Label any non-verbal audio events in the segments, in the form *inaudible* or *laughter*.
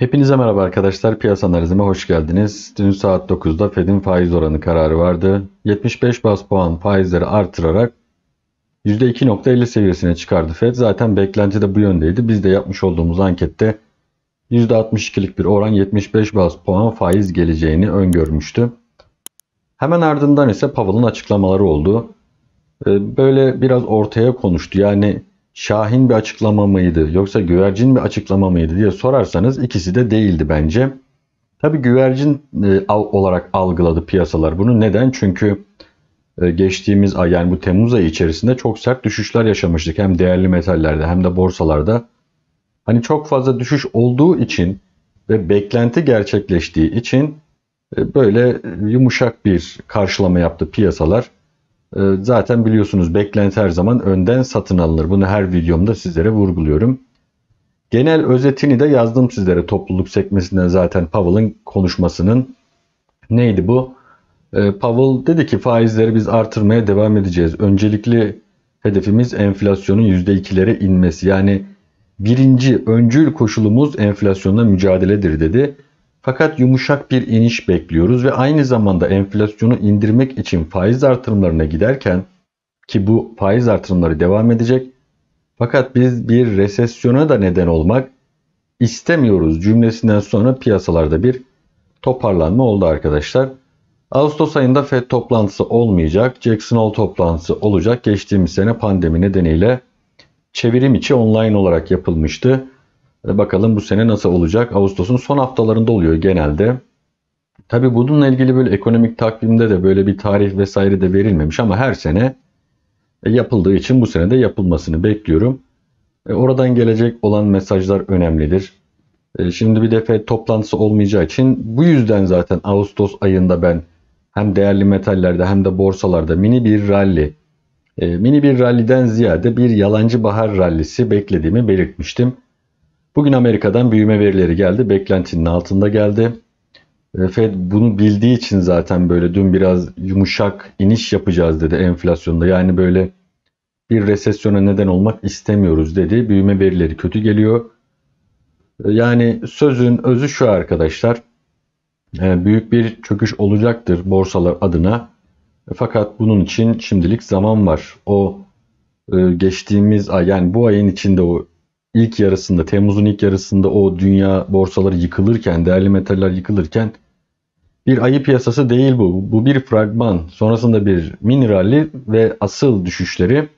Hepinize merhaba arkadaşlar. Piyasa analizime hoş geldiniz. Dün saat 9'da Fed'in faiz oranı kararı vardı. 75 bas puan faizleri artırarak %2.50 seviyesine çıkardı Fed. Zaten beklenti de bu yöndeydi. Biz de yapmış olduğumuz ankette %62'lik bir oran 75 bas puan faiz geleceğini öngörmüştü. Hemen ardından ise Powell'ın açıklamaları oldu. Ee, böyle biraz ortaya konuştu. Yani şahin bir açıklama mıydı yoksa güvercin bir açıklama mıydı diye sorarsanız ikisi de değildi bence. Tabi güvercin e, olarak algıladı piyasalar bunu. Neden? Çünkü e, geçtiğimiz ay yani bu Temmuz ayı içerisinde çok sert düşüşler yaşamıştık. Hem değerli metallerde hem de borsalarda. Hani çok fazla düşüş olduğu için ve beklenti gerçekleştiği için e, böyle yumuşak bir karşılama yaptı piyasalar. Ee, zaten biliyorsunuz beklenti her zaman önden satın alınır. Bunu her videomda sizlere vurguluyorum. Genel özetini de yazdım sizlere topluluk sekmesinden zaten Powell'ın konuşmasının. Neydi bu? Ee, Powell dedi ki faizleri biz artırmaya devam edeceğiz. Öncelikli hedefimiz enflasyonun %2'lere inmesi. Yani birinci öncül koşulumuz enflasyonla mücadeledir dedi. Fakat yumuşak bir iniş bekliyoruz ve aynı zamanda enflasyonu indirmek için faiz artırımlarına giderken ki bu faiz artırımları devam edecek. Fakat biz bir resesyona da neden olmak istemiyoruz cümlesinden sonra piyasalarda bir toparlanma oldu arkadaşlar. Ağustos ayında FED toplantısı olmayacak. Jackson Hole toplantısı olacak. Geçtiğimiz sene pandemi nedeniyle çevirim içi online olarak yapılmıştı. Bakalım bu sene nasıl olacak? Ağustos'un son haftalarında oluyor genelde. Tabi bununla ilgili böyle ekonomik takvimde de böyle bir tarih vesaire de verilmemiş ama her sene e, yapıldığı için bu sene de yapılmasını bekliyorum. E, oradan gelecek olan mesajlar önemlidir. E, şimdi bir defa toplantısı olmayacağı için bu yüzden zaten Ağustos ayında ben hem değerli metallerde hem de borsalarda mini bir rally mini bir ralliden ziyade bir yalancı bahar rallisi beklediğimi belirtmiştim. Bugün Amerika'dan büyüme verileri geldi. Beklentinin altında geldi. E, Fed bunu bildiği için zaten böyle dün biraz yumuşak iniş yapacağız dedi enflasyonda. Yani böyle bir resesyona neden olmak istemiyoruz dedi. Büyüme verileri kötü geliyor. E, yani sözün özü şu arkadaşlar. E, büyük bir çöküş olacaktır borsalar adına. Fakat bunun için şimdilik zaman var. O geçtiğimiz ay yani bu ayın içinde o ilk yarısında, Temmuz'un ilk yarısında o dünya borsaları yıkılırken, değerli metaller yıkılırken bir ayı piyasası değil bu. Bu bir fragman. Sonrasında bir minerali ve asıl düşüşleri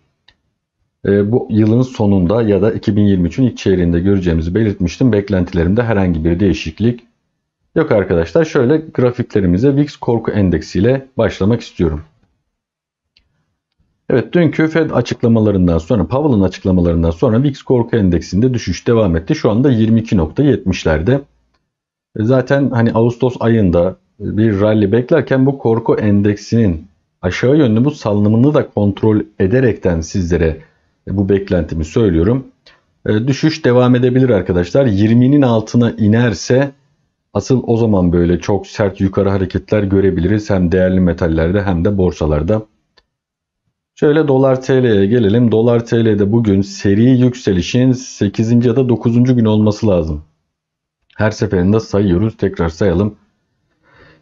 e, bu yılın sonunda ya da 2023'ün ilk çeyreğinde göreceğimizi belirtmiştim. Beklentilerimde herhangi bir değişiklik yok arkadaşlar. Şöyle grafiklerimize VIX korku endeksiyle başlamak istiyorum. Evet dünkü Fed açıklamalarından sonra Powell'ın açıklamalarından sonra VIX korku endeksinde düşüş devam etti. Şu anda 22.70'lerde. E, zaten hani Ağustos ayında e, bir rally beklerken bu korku endeksinin aşağı yönlü bu salınımını da kontrol ederekten sizlere e, bu beklentimi söylüyorum. Düşüş devam edebilir arkadaşlar. 20'nin altına inerse asıl o zaman böyle çok sert yukarı hareketler görebiliriz. Hem değerli metallerde hem de borsalarda. Şöyle dolar TL'ye gelelim. Dolar TL'de bugün seri yükselişin 8. ya da 9. gün olması lazım. Her seferinde sayıyoruz. Tekrar sayalım.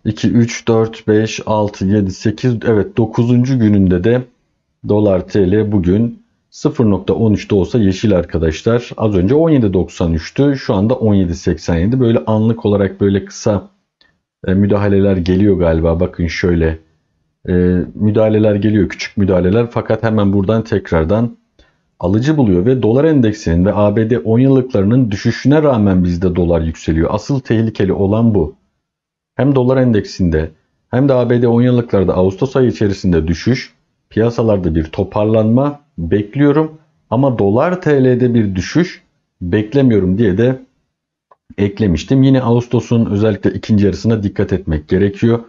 2, 3, 4, 5, 6, 7, 8, evet 9. gününde de dolar TL bugün 0.13'te olsa yeşil arkadaşlar. Az önce 17.93'tü. Şu anda 17.87. Böyle anlık olarak böyle kısa e, müdahaleler geliyor galiba. Bakın şöyle e, müdahaleler geliyor. Küçük müdahaleler fakat hemen buradan tekrardan alıcı buluyor ve dolar endeksinin ve ABD 10 yıllıklarının düşüşüne rağmen bizde dolar yükseliyor. Asıl tehlikeli olan bu. Hem dolar endeksinde hem de ABD 10 yıllıklarda Ağustos ayı içerisinde düşüş, piyasalarda bir toparlanma bekliyorum ama dolar TL'de bir düşüş beklemiyorum diye de eklemiştim. Yine Ağustos'un özellikle ikinci yarısına dikkat etmek gerekiyor.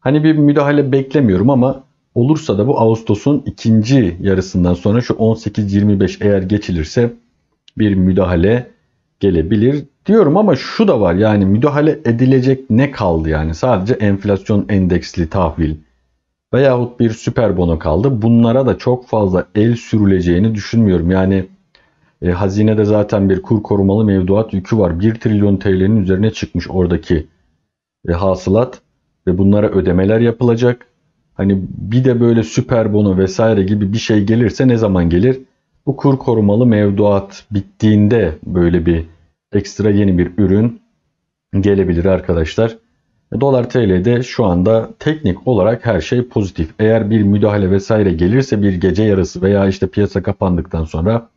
Hani bir müdahale beklemiyorum ama olursa da bu Ağustos'un ikinci yarısından sonra şu 18-25 eğer geçilirse bir müdahale gelebilir diyorum ama şu da var yani müdahale edilecek ne kaldı yani sadece enflasyon endeksli tahvil veyahut bir süper bono kaldı. Bunlara da çok fazla el sürüleceğini düşünmüyorum. Yani e, hazinede zaten bir kur korumalı mevduat yükü var. 1 trilyon TL'nin üzerine çıkmış oradaki e, hasılat ve bunlara ödemeler yapılacak. Hani bir de böyle süper bono vesaire gibi bir şey gelirse ne zaman gelir? Bu kur korumalı mevduat bittiğinde böyle bir ekstra yeni bir ürün gelebilir arkadaşlar. Dolar TL'de şu anda teknik olarak her şey pozitif. Eğer bir müdahale vesaire gelirse bir gece yarısı veya işte piyasa kapandıktan sonra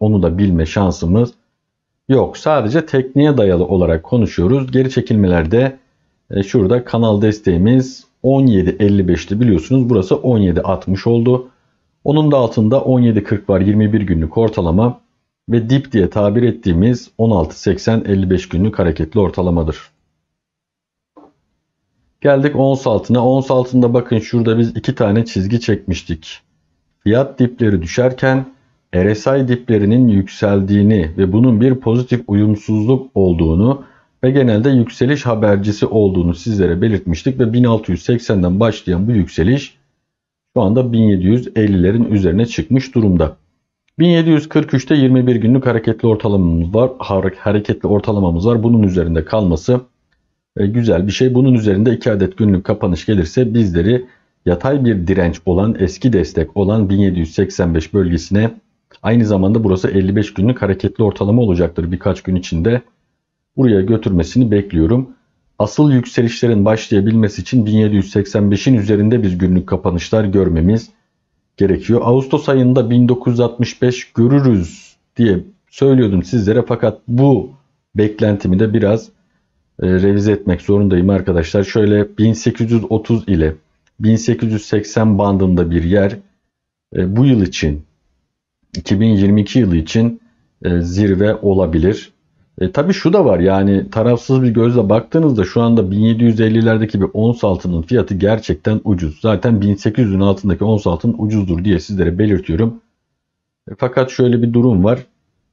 onu da bilme şansımız yok. Sadece tekniğe dayalı olarak konuşuyoruz. Geri çekilmelerde e, şurada kanal desteğimiz 17.55'ti biliyorsunuz. Burası 17.60 oldu. Onun da altında 17.40 var 21 günlük ortalama ve dip diye tabir ettiğimiz 16.80-55 günlük hareketli ortalamadır. Geldik ons altına. Ons altında bakın şurada biz iki tane çizgi çekmiştik. Fiyat dipleri düşerken RSI diplerinin yükseldiğini ve bunun bir pozitif uyumsuzluk olduğunu ve genelde yükseliş habercisi olduğunu sizlere belirtmiştik ve 1680'den başlayan bu yükseliş şu anda 1750'lerin üzerine çıkmış durumda. 1743'te 21 günlük hareketli ortalamamız var. Hareketli ortalamamız var. Bunun üzerinde kalması e, güzel bir şey. Bunun üzerinde 2 adet günlük kapanış gelirse bizleri yatay bir direnç olan eski destek olan 1785 bölgesine aynı zamanda burası 55 günlük hareketli ortalama olacaktır birkaç gün içinde buraya götürmesini bekliyorum. Asıl yükselişlerin başlayabilmesi için 1785'in üzerinde biz günlük kapanışlar görmemiz gerekiyor. Ağustos ayında 1965 görürüz diye söylüyordum sizlere fakat bu beklentimi de biraz e, revize etmek zorundayım arkadaşlar. Şöyle 1830 ile 1880 bandında bir yer e, bu yıl için 2022 yılı için e, zirve olabilir. E, tabii şu da var yani tarafsız bir gözle baktığınızda şu anda 1750'lerdeki bir ons altının fiyatı gerçekten ucuz. Zaten 1800'ün altındaki ons altın ucuzdur diye sizlere belirtiyorum. E, fakat şöyle bir durum var.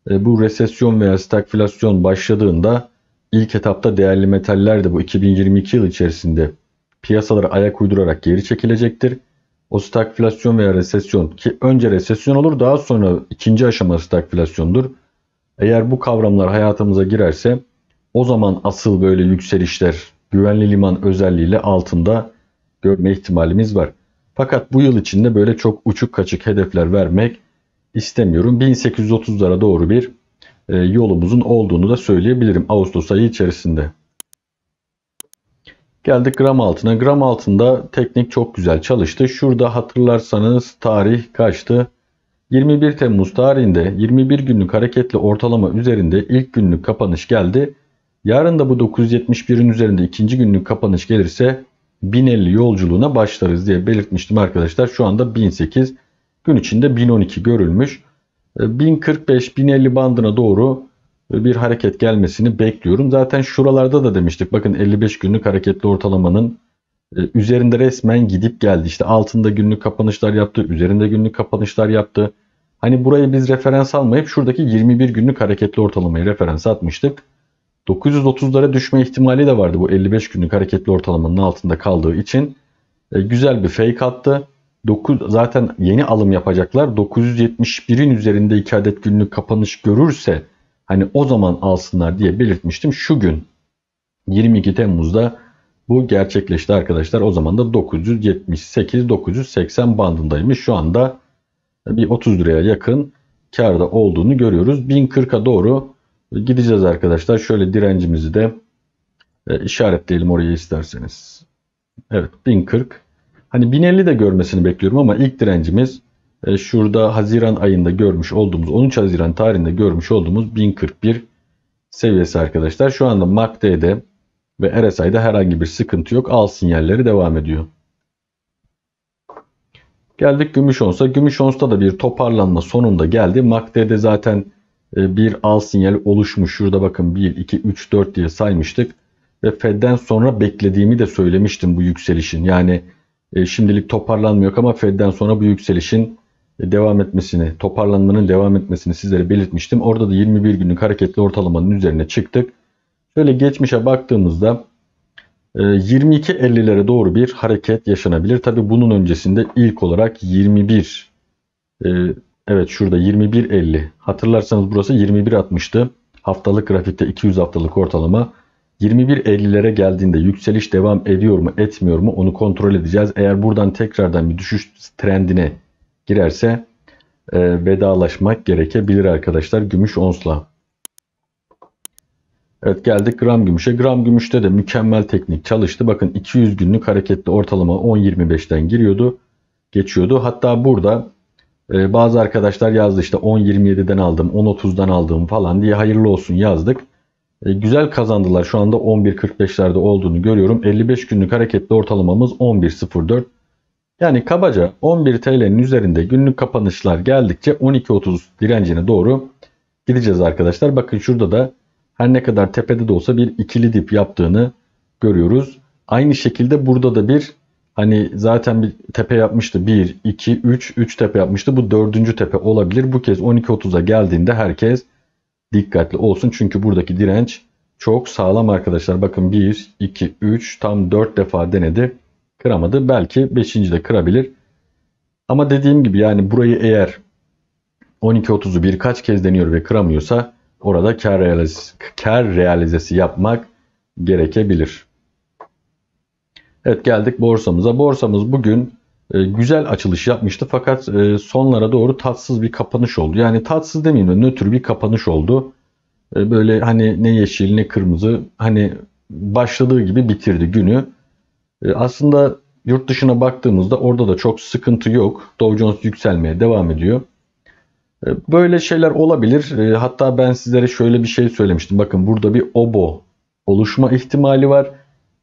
E, bu resesyon veya stagflasyon başladığında ilk etapta değerli metaller de bu 2022 yıl içerisinde piyasalara ayak uydurarak geri çekilecektir. O stagflasyon veya resesyon ki önce resesyon olur daha sonra ikinci aşama stagflasyondur eğer bu kavramlar hayatımıza girerse o zaman asıl böyle yükselişler güvenli liman özelliğiyle altında görme ihtimalimiz var. Fakat bu yıl içinde böyle çok uçuk kaçık hedefler vermek istemiyorum. 1830'lara doğru bir e, yolumuzun olduğunu da söyleyebilirim Ağustos ayı içerisinde. Geldik gram altına. Gram altında teknik çok güzel çalıştı. Şurada hatırlarsanız tarih kaçtı? 21 Temmuz tarihinde 21 günlük hareketli ortalama üzerinde ilk günlük kapanış geldi. Yarın da bu 971'in üzerinde ikinci günlük kapanış gelirse 1050 yolculuğuna başlarız diye belirtmiştim arkadaşlar. Şu anda 1008 gün içinde 1012 görülmüş. 1045-1050 e, bandına doğru bir hareket gelmesini bekliyorum. Zaten şuralarda da demiştik. Bakın 55 günlük hareketli ortalamanın ee, üzerinde resmen gidip geldi. İşte altında günlük kapanışlar yaptı, üzerinde günlük kapanışlar yaptı. Hani burayı biz referans almayıp şuradaki 21 günlük hareketli ortalamayı referans atmıştık. 930'lara düşme ihtimali de vardı bu 55 günlük hareketli ortalamanın altında kaldığı için. E, güzel bir fake attı. 9, zaten yeni alım yapacaklar. 971'in üzerinde 2 adet günlük kapanış görürse hani o zaman alsınlar diye belirtmiştim. Şu gün 22 Temmuz'da bu gerçekleşti arkadaşlar. O zaman da 978-980 bandındaymış. Şu anda bir 30 liraya yakın karda olduğunu görüyoruz. 1040'a doğru gideceğiz arkadaşlar. Şöyle direncimizi de e, işaretleyelim oraya isterseniz. Evet 1040. Hani 1050 de görmesini bekliyorum ama ilk direncimiz e, şurada Haziran ayında görmüş olduğumuz 13 Haziran tarihinde görmüş olduğumuz 1041 seviyesi arkadaşlar. Şu anda MACD'de ve RSI'de herhangi bir sıkıntı yok. Al sinyalleri devam ediyor. Geldik gümüş onsa, gümüş onsta da bir toparlanma sonunda geldi. MACD'de zaten e, bir al sinyal oluşmuş. Şurada bakın 1, 2, 3, 4 diye saymıştık. Ve Fed'den sonra beklediğimi de söylemiştim bu yükselişin. Yani e, şimdilik toparlanmıyor ama Fed'den sonra bu yükselişin e, devam etmesini, toparlanmanın devam etmesini sizlere belirtmiştim. Orada da 21 günlük hareketli ortalamanın üzerine çıktık. Şöyle geçmişe baktığımızda 22.50'lere e, doğru bir hareket yaşanabilir. Tabi bunun öncesinde ilk olarak 21 e, evet şurada 21.50 hatırlarsanız burası 21.60'tı. Haftalık grafikte 200 haftalık ortalama 21.50'lere geldiğinde yükseliş devam ediyor mu etmiyor mu onu kontrol edeceğiz. Eğer buradan tekrardan bir düşüş trendine girerse e, vedalaşmak gerekebilir arkadaşlar gümüş onsla. Evet geldik gram gümüşe. Gram gümüşte de mükemmel teknik çalıştı. Bakın 200 günlük hareketli ortalama 10.25'ten giriyordu. Geçiyordu. Hatta burada e, bazı arkadaşlar yazdı işte 10.27'den aldım, 10.30'dan aldım falan diye hayırlı olsun yazdık. E, güzel kazandılar. Şu anda 11.45'lerde olduğunu görüyorum. 55 günlük hareketli ortalamamız 11.04. Yani kabaca 11 TL'nin üzerinde günlük kapanışlar geldikçe 12.30 direncine doğru gideceğiz arkadaşlar. Bakın şurada da her ne kadar tepede de olsa bir ikili dip yaptığını görüyoruz. Aynı şekilde burada da bir hani zaten bir tepe yapmıştı. 1, 2, 3, 3 tepe yapmıştı. Bu dördüncü tepe olabilir. Bu kez 12.30'a geldiğinde herkes dikkatli olsun. Çünkü buradaki direnç çok sağlam arkadaşlar. Bakın 1, 2, 3 tam 4 defa denedi. Kıramadı. Belki 5. de kırabilir. Ama dediğim gibi yani burayı eğer 12.30'u birkaç kez deniyor ve kıramıyorsa orada kar realizesi, kar realizesi yapmak gerekebilir. Evet geldik borsamıza. Borsamız bugün e, güzel açılış yapmıştı fakat e, sonlara doğru tatsız bir kapanış oldu. Yani tatsız demeyeyim de nötr bir kapanış oldu. E, böyle hani ne yeşil ne kırmızı hani başladığı gibi bitirdi günü. E, aslında yurt dışına baktığımızda orada da çok sıkıntı yok. Dow Jones yükselmeye devam ediyor. E, böyle şeyler olabilir. E, hatta ben sizlere şöyle bir şey söylemiştim. Bakın burada bir obo oluşma ihtimali var.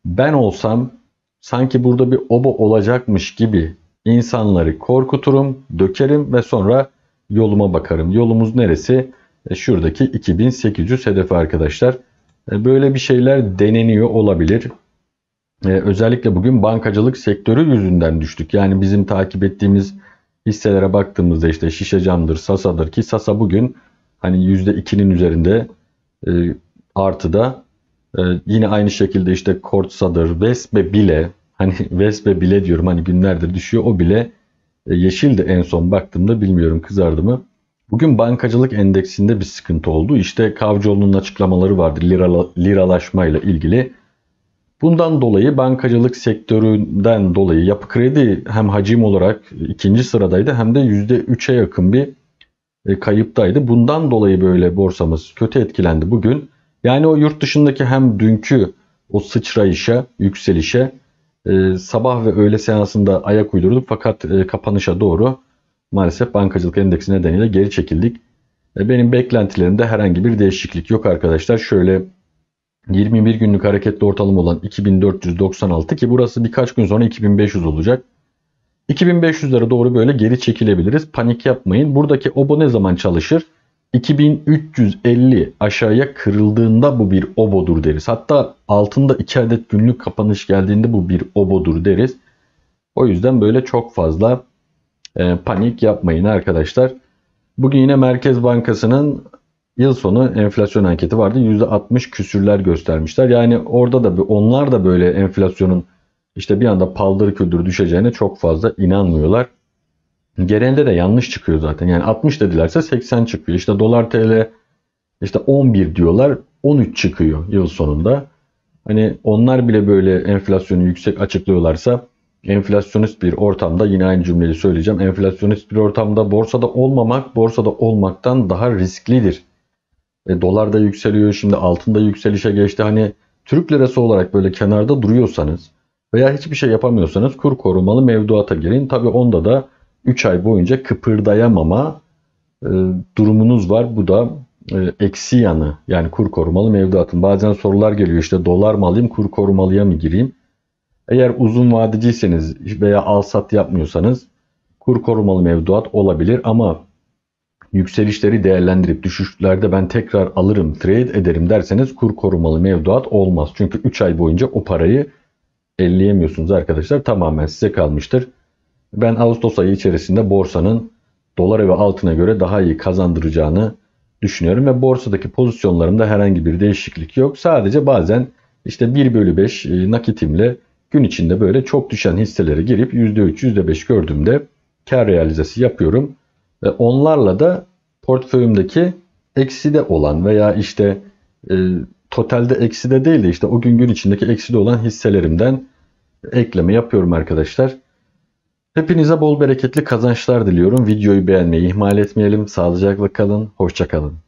Ben olsam sanki burada bir obo olacakmış gibi insanları korkuturum, dökerim ve sonra yoluma bakarım. Yolumuz neresi? E, şuradaki 2800 hedefi arkadaşlar. Böyle bir şeyler deneniyor olabilir. Özellikle bugün bankacılık sektörü yüzünden düştük. Yani bizim takip ettiğimiz hisselere baktığımızda işte şişe camdır, Sasa'dır ki Sasa bugün hani %2'nin üzerinde e, artıda e, yine aynı şekilde işte Kortsa'dır, vesbe bile hani *laughs* vesbe bile diyorum hani günlerdir düşüyor o bile e, yeşildi en son baktığımda bilmiyorum kızardı mı. Bugün bankacılık endeksinde bir sıkıntı oldu. İşte Kavcıoğlu'nun açıklamaları vardı lirala, liralaşmayla ilgili. Bundan dolayı bankacılık sektöründen dolayı yapı kredi hem hacim olarak ikinci sıradaydı hem de %3'e yakın bir e, kayıptaydı. Bundan dolayı böyle borsamız kötü etkilendi bugün. Yani o yurt dışındaki hem dünkü o sıçrayışa, yükselişe e, sabah ve öğle seansında ayak uydurduk fakat e, kapanışa doğru maalesef bankacılık endeksi nedeniyle geri çekildik. Benim beklentilerimde herhangi bir değişiklik yok arkadaşlar. Şöyle 21 günlük hareketli ortalama olan 2496 ki burası birkaç gün sonra 2500 olacak. 2500'lere doğru böyle geri çekilebiliriz. Panik yapmayın. Buradaki obo ne zaman çalışır? 2350 aşağıya kırıldığında bu bir obodur deriz. Hatta altında 2 adet günlük kapanış geldiğinde bu bir obodur deriz. O yüzden böyle çok fazla e, panik yapmayın arkadaşlar. Bugün yine Merkez Bankası'nın yıl sonu enflasyon anketi vardı. %60 küsürler göstermişler. Yani orada da onlar da böyle enflasyonun işte bir anda paldır küldür düşeceğine çok fazla inanmıyorlar. Genelde de yanlış çıkıyor zaten. Yani 60 dedilerse 80 çıkıyor. İşte dolar TL işte 11 diyorlar 13 çıkıyor yıl sonunda. Hani onlar bile böyle enflasyonu yüksek açıklıyorlarsa enflasyonist bir ortamda yine aynı cümleyi söyleyeceğim. Enflasyonist bir ortamda borsada olmamak borsada olmaktan daha risklidir. E, dolar da yükseliyor. Şimdi altında yükselişe geçti. Hani Türk lirası olarak böyle kenarda duruyorsanız veya hiçbir şey yapamıyorsanız kur korumalı mevduata girin. Tabi onda da 3 ay boyunca kıpırdayamama e, durumunuz var. Bu da e, eksi yanı yani kur korumalı mevduatın. Bazen sorular geliyor işte dolar mı alayım kur korumalıya mı gireyim? Eğer uzun vadeciyseniz veya al sat yapmıyorsanız kur korumalı mevduat olabilir ama yükselişleri değerlendirip düşüşlerde ben tekrar alırım, trade ederim derseniz kur korumalı mevduat olmaz. Çünkü 3 ay boyunca o parayı elleyemiyorsunuz arkadaşlar. Tamamen size kalmıştır. Ben Ağustos ayı içerisinde borsanın dolara ve altına göre daha iyi kazandıracağını düşünüyorum ve borsadaki pozisyonlarımda herhangi bir değişiklik yok. Sadece bazen işte 1 bölü 5 e, nakitimle gün içinde böyle çok düşen hisselere girip %3, %5 gördüğümde kar realizası yapıyorum. Ve onlarla da portföyümdeki ekside olan veya işte e, totalde ekside değil de işte o gün gün içindeki ekside olan hisselerimden ekleme yapıyorum arkadaşlar. Hepinize bol bereketli kazançlar diliyorum. Videoyu beğenmeyi ihmal etmeyelim. Sağlıcakla kalın. Hoşçakalın.